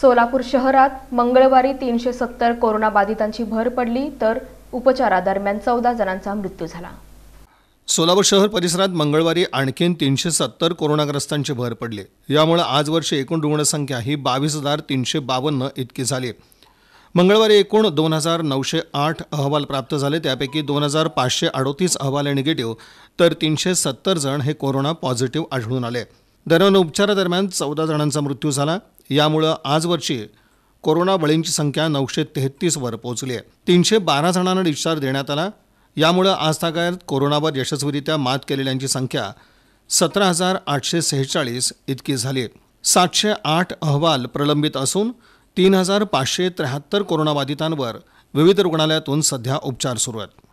सोलापूर शहरात मंगळवारी तीनशे सत्तर बाधितांची भर पडली तर उपचारादरम्यान चौदा जणांचा मृत्यू झाला सोलापूर शहर परिसरात मंगळवारी आणखीन तीनशे सत्तर कोरोनाग्रस्तांची भर पडली यामुळे आजवरची एकूण रुग्णसंख्या ही बावीस हजार तीनशे बावन्न इतकी झाली मंगळवारी एकूण दोन हजार नऊशे आठ अहवाल प्राप्त झाले त्यापैकी दोन हजार पाचशे अडोतीस अहवाल निगेटिव्ह तर तीनशे सत्तर जण हे कोरोना पॉझिटिव्ह आढळून आले दरम्यान उपचारादरम्यान चौदा जणांचा मृत्यू झाला यामुळं आजवरची कोरोना बळींची संख्या नऊशे वर पोहोचली आहे तीनशे बारा जणांना डिस्चार्ज देण्यात आला यामुळं आज तागायत कोरोनावर यशस्वीरित्या मात केलेल्यांची संख्या सतरा हजार आठशे सेहेचाळीस इतकी झाली सातशे आठ अहवाल प्रलंबित असून तीन हजार पाचशे त्र्याहत्तर कोरोनाबाधितांवर विविध रुग्णालयातून सध्या उपचार सुरू आहेत